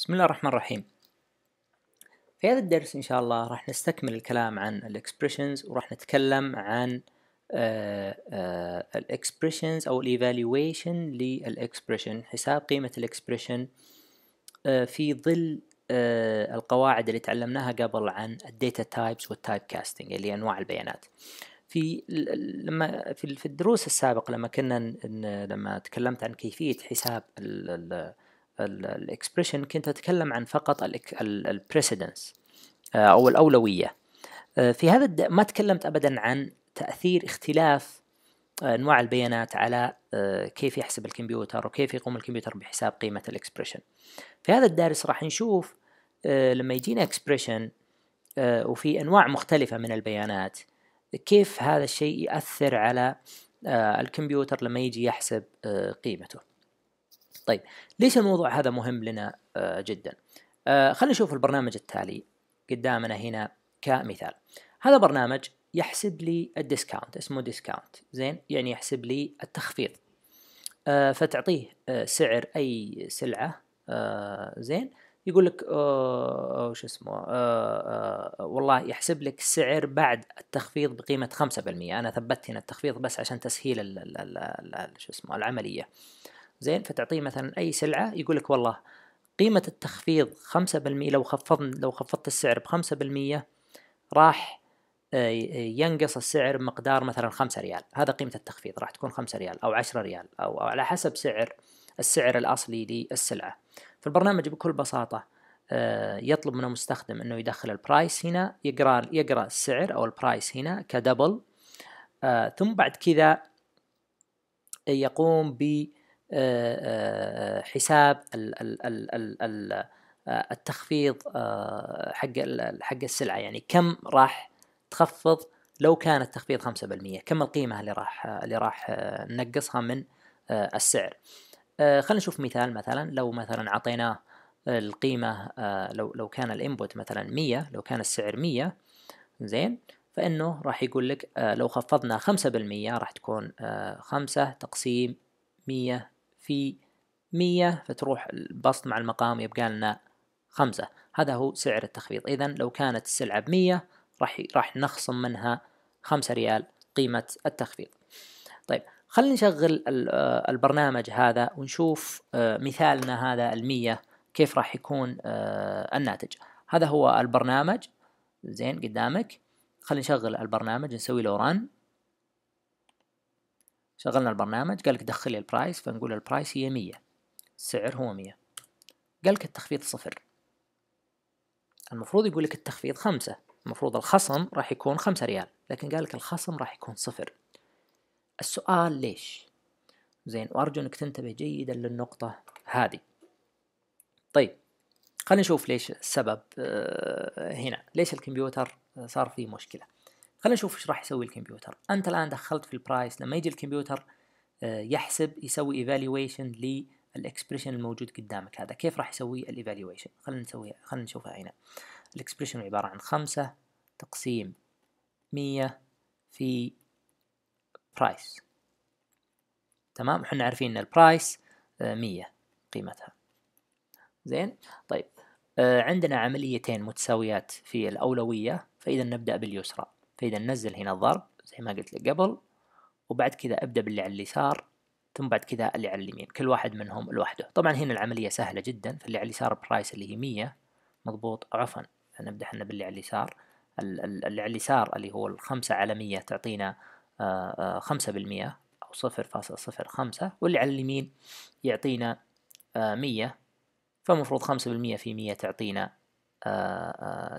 بسم الله الرحمن الرحيم في هذا الدرس إن شاء الله راح نستكمل الكلام عن الإكسبريشنز وراح نتكلم عن آه، آه، الإكسبريشنز أو الإيفالويشن للإكسبريشن حساب قيمة الإكسبريشن آه، في ظل القواعد اللي تعلمناها قبل عن الداتا تايبس والتايب كاستنج اللي أنواع البيانات في لما في الدروس السابقة لما كنا لما تكلمت عن كيفية حساب الاكسبريشن كنت اتكلم عن فقط البريسيدنس آه، او الاولويه آه، في هذا ما تكلمت ابدا عن تاثير اختلاف آه، انواع البيانات على كيف يحسب الكمبيوتر وكيف يقوم الكمبيوتر بحساب قيمه الاكسبريشن في هذا الدرس راح نشوف لما يجينا اكسبريشن وفي انواع مختلفه من البيانات كيف هذا الشيء ياثر على الكمبيوتر لما يجي يحسب قيمته طيب ليش الموضوع هذا مهم لنا آه، جدا آه، خلينا نشوف البرنامج التالي قدامنا هنا كمثال هذا برنامج يحسب لي الديسكاونت اسمه ديسكاونت زين يعني يحسب لي التخفيض آه، فتعطيه سعر اي سلعه زين يقول لك شو اسمه والله يحسب لك السعر بعد التخفيض بقيمة 5% أنا ثبتت هنا التخفيض بس عشان تسهيل شو اسمه العملية زين فتعطيه مثلا اي سلعه يقول لك والله قيمه التخفيض 5% لو خفضنا لو خفضت السعر ب 5% راح آه، ينقص السعر بمقدار مثلا 5 ريال هذا قيمه التخفيض راح تكون 5 ريال او 10 ريال او على حسب سعر السعر الاصلي للسلعه فالبرنامج بكل بساطه آه، يطلب من المستخدم انه يدخل البرايس هنا يقرا يقرا السعر او البرايس هنا كدبل آه، ثم بعد كذا يقوم ب حساب التخفيض آه، حق حق السلعه يعني كم راح تخفض لو كان التخفيض 5% كم القيمه اللي راح اللي راح ننقصها من آه، السعر آه، خلينا نشوف مثال مثلا لو مثلا اعطيناه القيمه لو لو كان الانبوت مثلا 100 لو كان السعر 100 زين فإنه راح يقول لك لو خفضنا 5% راح تكون 5 تقسيم 100 في مية فتروح البسط مع المقام يبقى لنا خمسة هذا هو سعر التخفيض إذا لو كانت السلعة بمية راح راح نخصم منها خمسة ريال قيمة التخفيض طيب خلينا نشغل آه، البرنامج هذا ونشوف آه، مثالنا هذا المية كيف راح يكون آه، الناتج هذا هو البرنامج زين قدامك خلينا نشغل البرنامج نسوي له رن شغلنا البرنامج قال لك دخلي البرايس فنقول البرايس هي مية السعر هو مية قال لك التخفيض صفر المفروض يقول لك التخفيض خمسة المفروض الخصم راح يكون خمسة ريال لكن قال لك الخصم راح يكون صفر السؤال ليش زين وأرجو أنك تنتبه جيدا للنقطة هذه طيب خلينا نشوف ليش السبب آه، هنا ليش الكمبيوتر آه، صار فيه مشكله خلينا نشوف ايش راح يسوي الكمبيوتر انت الان دخلت في البرايس لما يجي الكمبيوتر آه، يحسب يسوي ايفالويشن للاكسبريشن الموجود قدامك هذا كيف راح يسوي الايفالويشن خلينا نسويها خلينا نشوفها هنا الاكسبريشن عبارة عن خمسة تقسيم مية في برايس تمام احنا عارفين ان البرايس آه، مية قيمتها زين طيب آه، عندنا عمليتين متساويات في الأولوية فإذا نبدأ باليسرى فإذا ننزل هنا الضرب زي ما قلت لك قبل وبعد كذا أبدأ باللي على اليسار ثم بعد كذا اللي على اليمين كل واحد منهم لوحده طبعا هنا العملية سهلة جدا فاللي على اليسار برايس اللي هي مية مضبوط عفوا نبدأ حنا باللي على اليسار اللي على اليسار اللي هو الخمسة على مية تعطينا آه، آه، خمسة بالمية أو صفر فاصل صفر خمسة واللي على اليمين يعطينا آه، مية فمفروض خمسة بالمية في مية تعطينا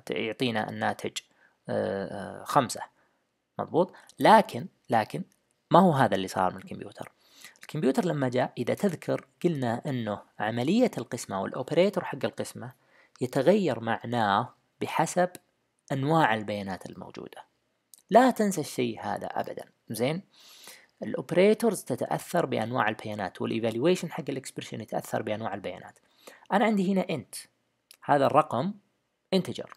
يعطينا الناتج خمسة مضبوط لكن لكن ما هو هذا اللي صار من الكمبيوتر الكمبيوتر لما جاء إذا تذكر قلنا أنه عملية القسمة والأوبريتور حق القسمة يتغير معناه بحسب أنواع البيانات الموجودة لا تنسى الشيء هذا أبدا زين الأوبريتورز تتأثر بأنواع البيانات والإيفالويشن حق الإكسبرشن يتأثر بأنواع البيانات أنا عندي هنا إنت هذا الرقم انتجر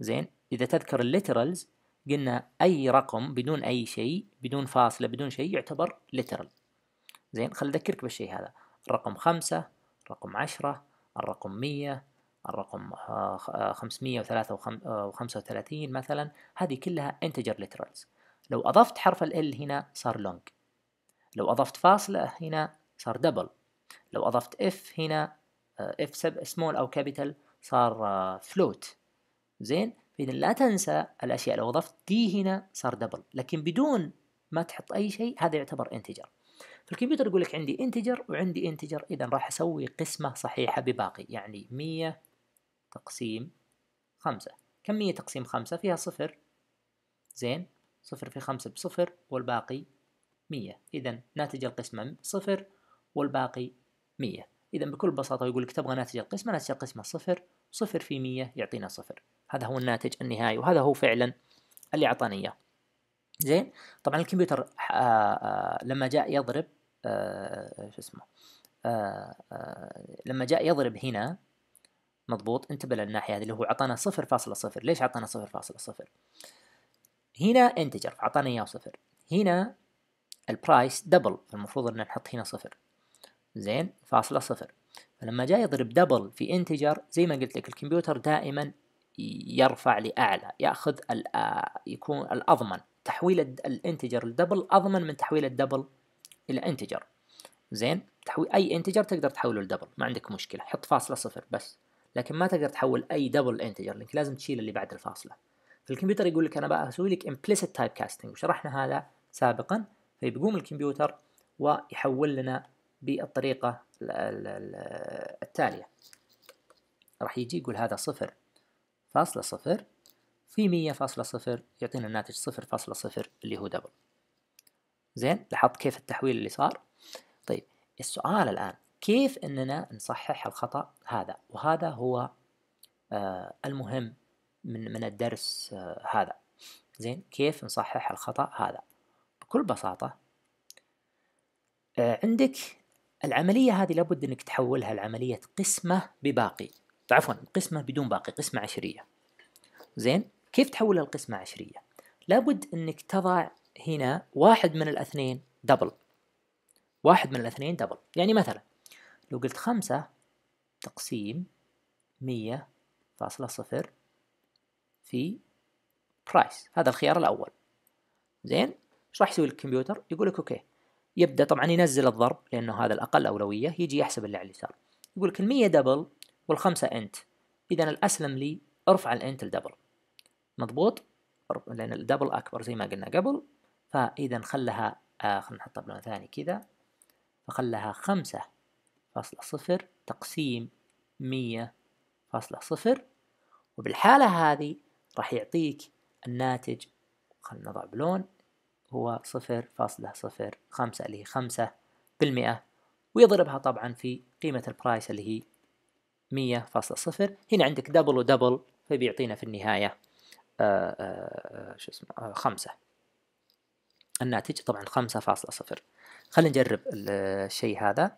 زين إذا تذكر الليترالز قلنا أي رقم بدون أي شيء بدون فاصلة بدون شيء يعتبر لترال زين خل أذكرك بالشيء هذا الرقم خمسة الرقم عشرة الرقم مية الرقم آه، خمسمية آه، وخمسة وثلاثين مثلا هذه كلها انتجر لترالز لو أضفت حرف ال L هنا صار لونج لو أضفت فاصلة هنا صار دبل لو أضفت اف هنا اف آه، سمول أو كابيتال صار فلوت زين فإذا لا تنسى الأشياء لو أضفت دي هنا صار دبل لكن بدون ما تحط أي شيء هذا يعتبر انتجر فالكمبيوتر يقول لك عندي انتجر وعندي انتجر إذا راح أسوي قسمة صحيحة بباقي يعني 100 تقسيم 5 كم 100 تقسيم 5 فيها صفر زين صفر في 5 بصفر والباقي 100 إذا ناتج القسمة صفر والباقي 100 إذا بكل بساطة يقول لك تبغى ناتج القسمة ناتج القسمة صفر صفر في 100 يعطينا صفر هذا هو الناتج النهائي وهذا هو فعلا اللي اعطاني اياه زين طبعا الكمبيوتر آآ آه، آآ آه، لما جاء يضرب آه، شو اسمه لما جاء يضرب هنا مضبوط انتبه للناحية هذه اللي هو عطانا 0.0 ليش عطانا 0.0 هنا انتجر عطانا اياه صفر هنا البرايس دبل المفروض ان نحط هنا صفر زين فاصلة صفر فلما جاء يضرب دبل في انتجر زي ما قلت لك الكمبيوتر دائما يرفع لأعلى يأخذ آه، يكون الأضمن تحويل الانتجر لدبل أضمن من تحويل الدبل إلى انتجر زين تحوي أي انتجر تقدر تحوله لدبل ما عندك مشكلة حط فاصلة صفر بس لكن ما تقدر تحول أي دبل انتجر لأنك لازم تشيل اللي بعد الفاصلة فالكمبيوتر يقول لك أنا بسوي لك امبليسيت تايب كاستنج وشرحنا هذا سابقا فيقوم الكمبيوتر ويحول لنا بالطريقة التالية راح يجي يقول هذا صفر فاصلة صفر في مية فاصلة صفر يعطينا الناتج صفر فاصلة صفر اللي هو دبل زين لاحظت كيف التحويل اللي صار طيب السؤال الآن كيف أننا نصحح الخطأ هذا وهذا هو آه المهم من من الدرس آه هذا زين كيف نصحح الخطأ هذا بكل بساطة آه عندك العملية هذه لابد أنك تحولها لعملية قسمة بباقي عفوا قسمة بدون باقي قسمة عشرية زين كيف تحولها القسمة عشرية لابد انك تضع هنا واحد من الاثنين دبل واحد من الاثنين دبل يعني مثلا لو قلت خمسة تقسيم مية فاصلة صفر في برايس هذا الخيار الأول زين ايش راح يسوي الكمبيوتر يقول لك اوكي يبدأ طبعا ينزل الضرب لأنه هذا الأقل أولوية يجي يحسب اللي على اليسار يقول لك ال100 دبل والخمسة انت إذا الأسلم لي ارفع الانت لدبل مضبوط لأن الدبل أكبر زي ما قلنا قبل فإذا خلها آه خلنا نحطها بلون ثاني كذا فخلها خمسة فاصلة صفر تقسيم مية فاصلة صفر وبالحالة هذه راح يعطيك الناتج خلنا نضع بلون هو صفر فاصلة صفر خمسة اللي هي خمسة بالمئة ويضربها طبعا في قيمة البرايس اللي هي مية فاصلة صفر هنا عندك دبل ودبل فبيعطينا في النهاية آه، آه، شو اسمه آه، خمسة الناتج طبعا خمسة فاصلة صفر خلينا نجرب الشيء هذا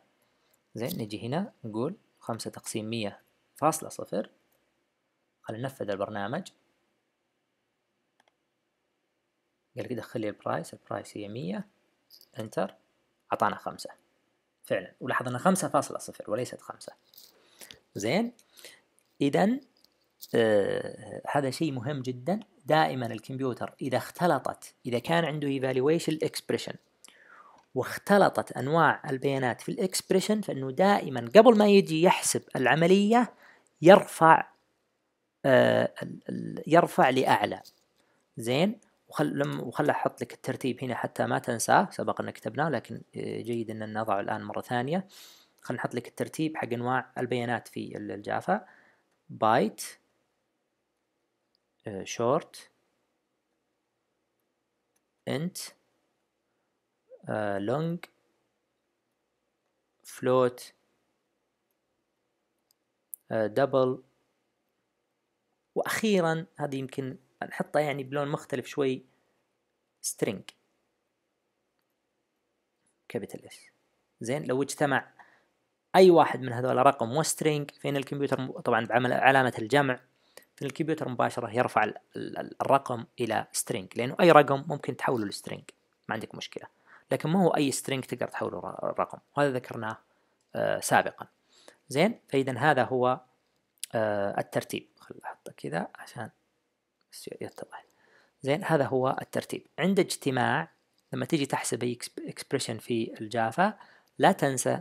زين نجي هنا نقول خمسة تقسيم مية فاصلة صفر خلينا ننفذ البرنامج قال لك دخل لي البرايس البرايس هي مية انتر اعطانا خمسة فعلا ولاحظ انها خمسة فاصلة صفر وليست خمسة زين إذا آه هذا شيء مهم جدا دائما الكمبيوتر إذا اختلطت إذا كان عنده evaluation expression واختلطت أنواع البيانات في الاكسبريشن فإنه دائما قبل ما يجي يحسب العملية يرفع آه يرفع لأعلى زين وخل وخل احط لك الترتيب هنا حتى ما تنساه سبق ان كتبناه لكن آه، جيد ان نضعه الان مره ثانيه خلينا نحط لك الترتيب حق انواع البيانات في الجافا بايت شورت انت لونج فلوت دبل واخيرا هذه يمكن نحطها يعني بلون مختلف شوي سترينج كابيتال اس زين لو اجتمع اي واحد من هذول رقم وسترينج فين الكمبيوتر طبعا بعمل علامه الجمع فين الكمبيوتر مباشره يرفع الرقم الى سترينج لانه اي رقم ممكن تحوله لسترينج ما عندك مشكله لكن ما هو اي سترينج تقدر تحوله رقم وهذا ذكرناه آه سابقا زين فاذا هذا هو آه الترتيب خل احطه كذا عشان يتضح زين هذا هو الترتيب عند اجتماع لما تيجي تحسب اي اكسبريشن في الجافا لا تنسى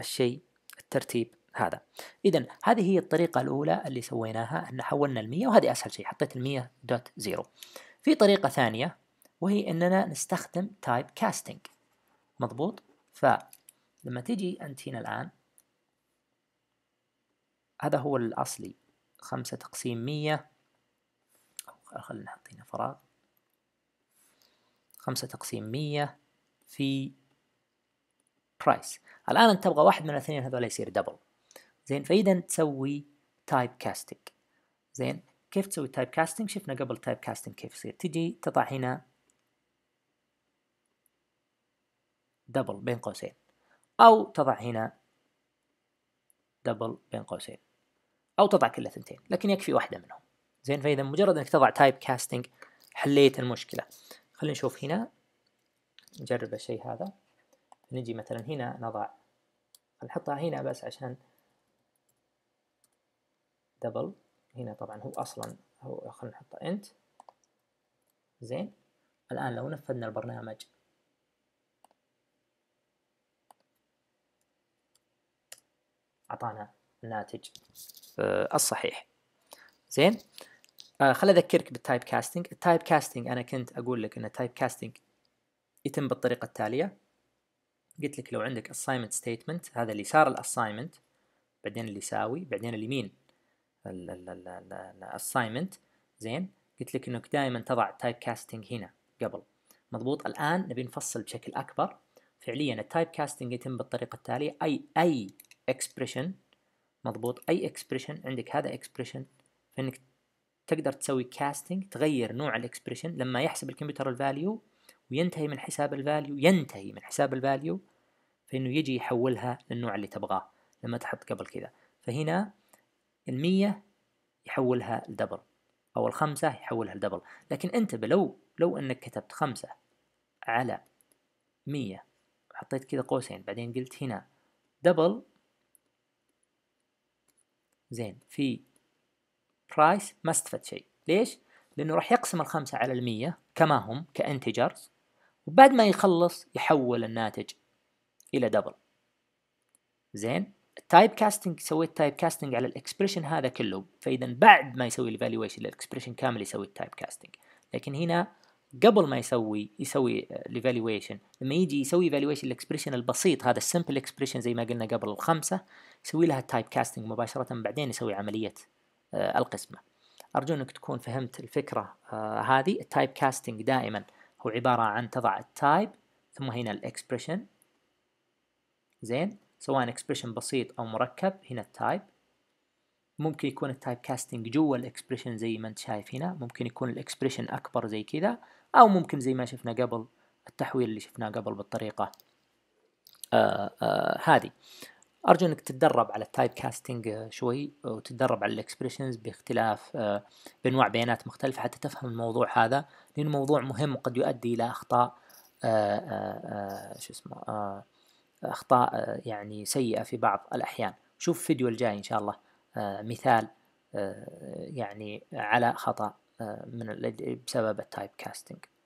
الشيء الترتيب هذا اذا هذه هي الطريقه الاولى اللي سويناها ان حولنا ال100 وهذه اسهل شيء حطيت ال100.0 في طريقه ثانيه وهي اننا نستخدم تايب كاستنج مضبوط فلما تجي انت هنا الان هذا هو الاصلي 5 تقسيم 100 خلينا نحط هنا فراغ 5 تقسيم 100 في price الآن أنت تبغى واحد من الاثنين هذول يصير دبل زين فإذا تسوي تايب كاستنج زين كيف تسوي تايب كاستنج شفنا قبل تايب كاستنج كيف يصير تجي تضع هنا دبل بين قوسين أو تضع هنا دبل بين قوسين أو تضع كل ثنتين لكن يكفي واحدة منهم زين فإذا مجرد أنك تضع تايب كاستنج حليت المشكلة خلينا نشوف هنا نجرب الشيء هذا نجي مثلا هنا نضع نحطها هنا بس عشان دبل هنا طبعا هو اصلا هو خلينا نحطه انت زين الان لو نفذنا البرنامج اعطانا الناتج آه، الصحيح زين آه خل اذكرك بالتايب كاستنج التايب كاستنج انا كنت اقول لك ان التايب كاستنج يتم بالطريقه التاليه قلت لك لو عندك assignment statement هذا اللي صار assignment بعدين اللي يساوي بعدين اللي ال assignment زين قلت لك انك دائما تضع تايب كاستنج هنا قبل مضبوط الان نبي نفصل بشكل اكبر فعليا التايب كاستنج يتم بالطريقه التاليه اي اي اكسبريشن مضبوط اي اكسبريشن عندك هذا اكسبريشن فانك تقدر تسوي كاستنج تغير نوع الاكسبريشن لما يحسب الكمبيوتر الفاليو وينتهي من حساب الفاليو ينتهي من حساب الفاليو فإنه يجي يحولها للنوع اللي تبغاه لما تحط قبل كذا فهنا المية يحولها لدبل أو الخمسة يحولها لدبل لكن انتبه لو لو أنك كتبت خمسة على مية وحطيت كذا قوسين بعدين قلت هنا دبل زين في برايس ما استفدت شيء ليش؟ لأنه راح يقسم الخمسة على المية كما هم كانتجرز وبعد ما يخلص يحول الناتج الى دبل زين التايب كاستنج سويت تايب كاستنج على الاكسبريشن هذا كله فاذا بعد ما يسوي الايفالويشن للاكسبريشن كامل يسوي التايب كاستنج لكن هنا قبل ما يسوي يسوي الايفالويشن لما يجي يسوي ايفالويشن الاكسبريشن البسيط هذا السمبل اكسبريشن زي ما قلنا قبل الخمسه يسوي لها تايب كاستنج مباشره بعدين يسوي عمليه آه، القسمه ارجو انك تكون فهمت الفكره آه، هذه التايب كاستنج دائما هو عبارة عن تضع التايب ثم هنا الاكسبريشن زين سواء اكسبريشن بسيط أو مركب هنا التايب ممكن يكون التايب كاستنج جوا الاكسبريشن زي ما انت شايف هنا ممكن يكون الاكسبريشن أكبر زي كذا أو ممكن زي ما شفنا قبل التحويل اللي شفناه قبل بالطريقة آه، آه، هذه آآ هذه ارجو انك تتدرب على التايب كاستنج آه، شوي وتتدرب على الاكسبريشنز باختلاف آه، بانواع بيانات مختلفه حتى تفهم الموضوع هذا لانه موضوع مهم وقد يؤدي الى اخطاء آه، شو اسمه اخطاء يعني سيئه في بعض الاحيان شوف فيديو الجاي ان شاء الله مثال يعني على خطا من بسبب التايب كاستنج